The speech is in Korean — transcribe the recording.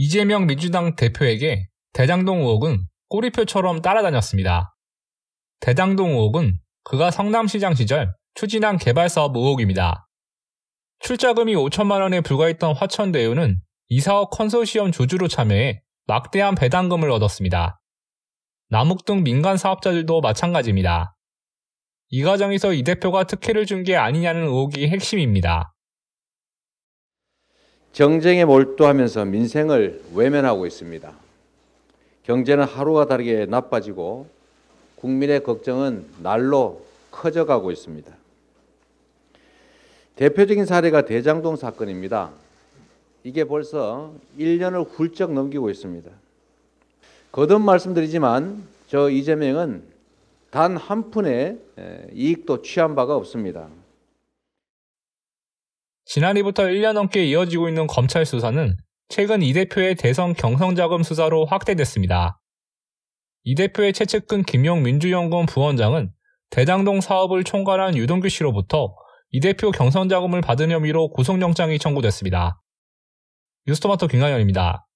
이재명 민주당 대표에게 대장동 의혹은 꼬리표처럼 따라다녔습니다. 대장동 의혹은 그가 성남시장 시절 추진한 개발사업 의혹입니다. 출자금이 5천만 원에 불과했던 화천대유는 이 사업 컨소시엄 조주로 참여해 막대한 배당금을 얻었습니다. 남욱 등 민간 사업자들도 마찬가지입니다. 이 과정에서 이 대표가 특혜를 준 게 아니냐는 의혹이 핵심입니다. 경쟁에 몰두하면서 민생을 외면하고 있습니다. 경제는 하루가 다르게 나빠지고 국민의 걱정은 날로 커져가고 있습니다. 대표적인 사례가 대장동 사건입니다. 이게 벌써 1년을 훌쩍 넘기고 있습니다. 거듭 말씀드리지만 저 이재명은 단 한 푼의 이익도 취한 바가 없습니다. 지난해부터 1년 넘게 이어지고 있는 검찰 수사는 최근 이 대표의 대선 경성 자금 수사로 확대됐습니다. 이 대표의 최측근 김용 민주연구원 부원장은 대장동 사업을 총괄한 유동규 씨로부터 이 대표 경선 자금을 받은 혐의로 구속영장이 청구됐습니다. 뉴스토마토 김강현입니다.